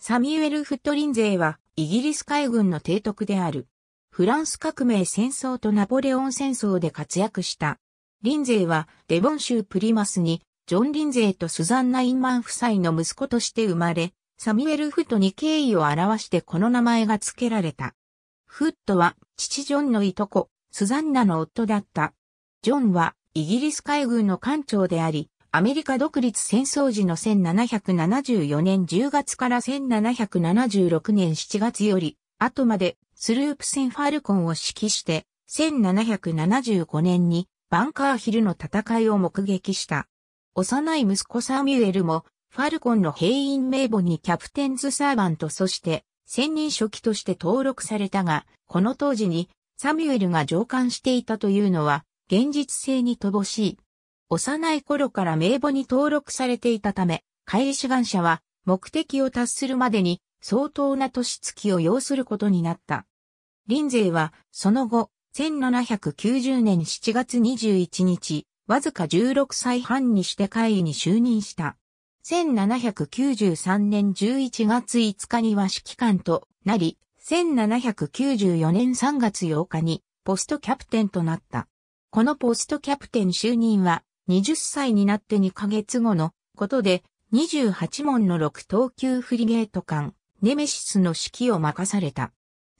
サミュエル・フットリンゼーは、イギリス海軍の提督である。フランス革命戦争とナポレオン戦争で活躍した。リンゼーは、デボン州プリマスに、ジョン・リンゼーとスザンナ・インマン夫妻の息子として生まれ、サミュエル・フットに敬意を表してこの名前が付けられた。フットは、父ジョンのいとこ、スザンナの夫だった。ジョンは、イギリス海軍の艦長であり、アメリカ独立戦争時の1774年10月から1776年7月より、後までスループ戦ファルコンを指揮して、1775年にバンカーヒルの戦いを目撃した。幼い息子サミュエルも、ファルコンの兵員名簿にキャプテンズサーバントそして、専任初期として登録されたが、この当時にサミュエルが上官していたというのは、現実性に乏しい。幼い頃から名簿に登録されていたため、会議志願者は目的を達するまでに相当な年月を要することになった。林税はその後、1790年7月21日、わずか16歳半にして会議に就任した。1793年11月5日には指揮官となり、1794年3月8日にポストキャプテンとなった。このポストキャプテン就任は20歳になって2ヶ月後のことで、28問の6等級フリゲート艦、ネメシスの指揮を任された。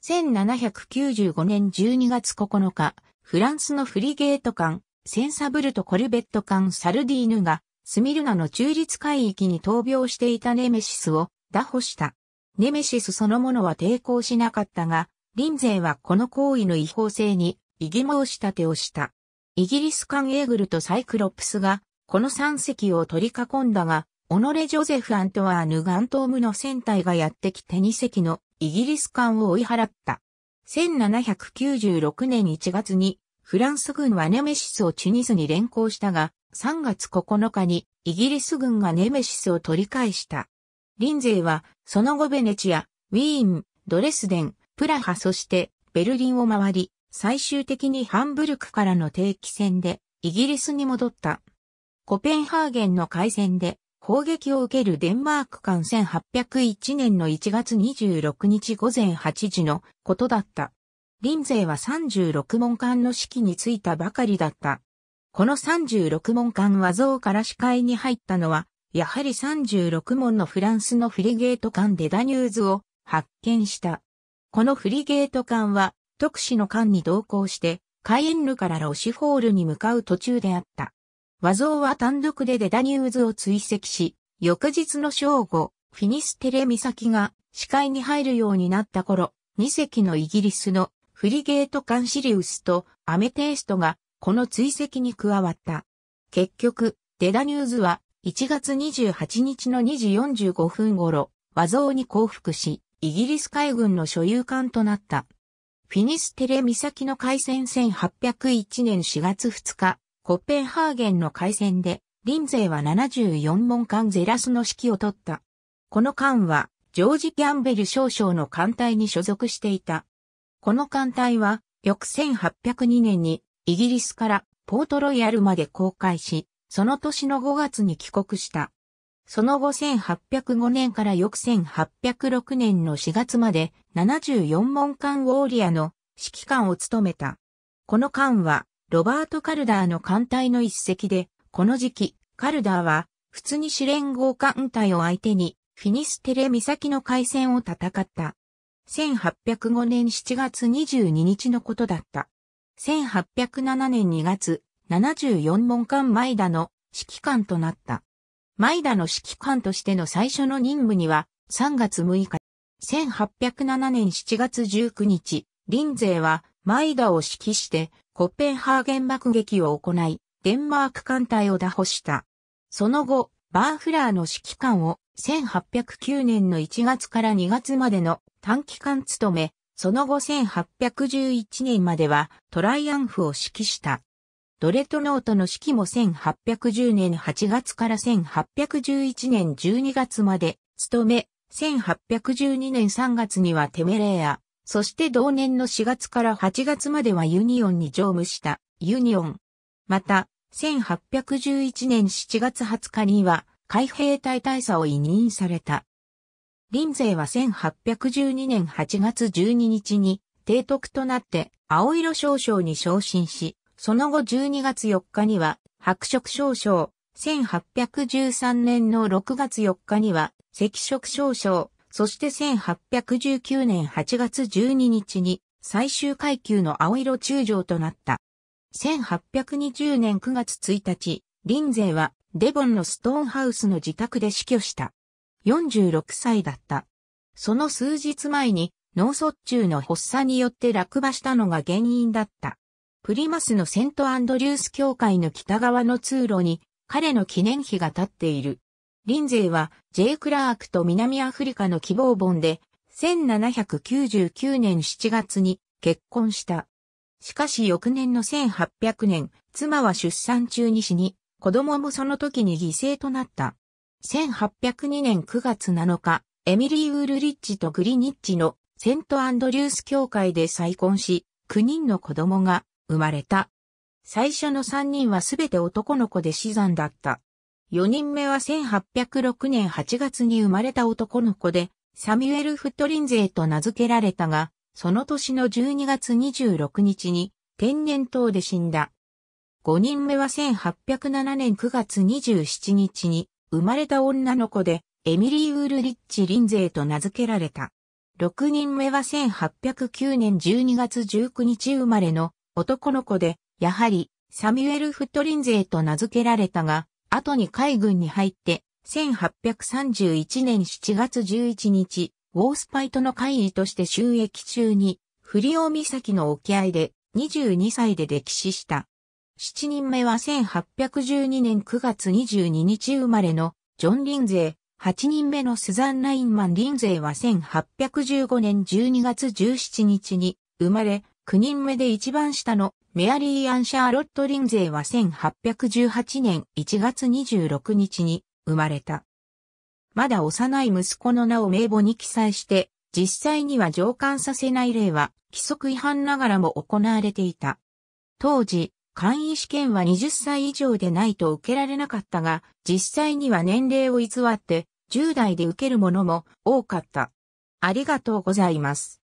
1795年12月9日、フランスのフリゲート艦、センサブルとコルベット艦サルディーヌが、スミルナの中立海域に闘病していたネメシスを打破した。ネメシスそのものは抵抗しなかったが、リンゼイはこの行為の違法性に異議申し立てをした。イギリス艦エーグルとサイクロプスが、この3隻を取り囲んだが、オノレ・ジョゼフ・アントワーヌ・ガントームの船体がやってきて2隻のイギリス艦を追い払った。1796年1月に、フランス軍はネメシスをチュニスに連行したが、3月9日にイギリス軍がネメシスを取り返した。リンゼイは、その後ベネチア、ウィーン、ドレスデン、プラハそしてベルリンを回り、最終的にハンブルクからの定期戦でイギリスに戻った。コペンハーゲンの海戦で攻撃を受けるデンマーク艦1801年の1月26日午前8時のことだった。リンゼイは36門艦の指揮についたばかりだった。この36門艦は像から視界に入ったのは、やはり36門のフランスのフリゲート艦デダニューズを発見した。このフリゲート艦は特使の艦に同行して、カイエンヌからロシフォールに向かう途中であった。和蔵は単独でデダニューズを追跡し、翌日の正午、フィニステレ岬が視界に入るようになった頃、2隻のイギリスのフリゲート艦シリウスとアメテイストがこの追跡に加わった。結局、デダニューズは1月28日の2時45分頃、和蔵に降伏し、イギリス海軍の所有艦となった。フィニステレ岬の海戦1801年4月2日、コッペンハーゲンの海戦で、リンゼイは74門艦ゼラスの指揮を取った。この艦は、ジョージ・ギャンベル少将の艦隊に所属していた。この艦隊は、翌1802年に、イギリスからポートロイヤルまで公開し、その年の5月に帰国した。その後1805年から翌1806年の4月まで74門艦ウォーリアの指揮官を務めた。この艦はロバート・カルダーの艦隊の一隻で、この時期、カルダーは普通に試練号艦隊を相手にフィニステレ岬の海戦を戦った。1805年7月22日のことだった。1807年2月、74門艦マイダの指揮官となった。マイダの指揮官としての最初の任務には、3月6日、1807年7月19日、ゼーはマイダを指揮して、コッペンハーゲン爆撃を行い、デンマーク艦隊を打破した。その後、バーフラーの指揮官を1809年の1月から2月までの短期間務め、その後1811年まではトライアンフを指揮した。ドレッドノートの式も1810年8月から1811年12月まで、務め、1812年3月にはテメレーア、そして同年の4月から8月まではユニオンに乗務した、ユニオン。また、1811年7月20日には、海兵隊大佐を委任された。林勢は1812年8月12日に、提督となって、青色少将に昇進し、その後12月4日には、白色少将、1813年の6月4日には、赤色少将、そして1819年8月12日に、最終階級の青色中将となった。1820年9月1日、林税はデボンのストーンハウスの自宅で死去した。46歳だった。その数日前に脳卒中の発作によって落馬したのが原因だった。プリマスのセントアンドリュース教会の北側の通路に彼の記念碑が立っている。リンゼイは J. クラークと南アフリカの希望本で1799年7月に結婚した。しかし翌年の1800年、妻は出産中に死に、子供もその時に犠牲となった。1802年9月7日、エミリー・ウールリッチとグリニッチのセント・アンドリュース教会で再婚し、9人の子供が生まれた。最初の3人はすべて男の子で死産だった。4人目は1806年8月に生まれた男の子で、サミュエル・フットリンゼーと名付けられたが、その年の12月26日に天然痘で死んだ。5人目は1807年9月27日に生まれた女の子で、エミリー・ウールリッチ・リンゼーと名付けられた。6人目は1809年12月19日生まれの男の子で、やはり、サミュエル・フットリンゼーと名付けられたが、後に海軍に入って、1831年7月11日、ウォースパイとの会議として収益中に、フリオ岬の沖合で22歳で歴史した。7人目は1812年9月22日生まれのジョン・リンゼー。8人目のスザン・ラインマン・リンゼーは1815年12月17日に生まれ、9人目で一番下のメアリー・アン・シャーロット・リンゼーは1818年1月26日に生まれた。まだ幼い息子の名を名簿に記載して、実際には上官させない例は規則違反ながらも行われていた。当時、簡易試験は20歳以上でないと受けられなかったが、実際には年齢を偽って10代で受けるものも多かった。ありがとうございます。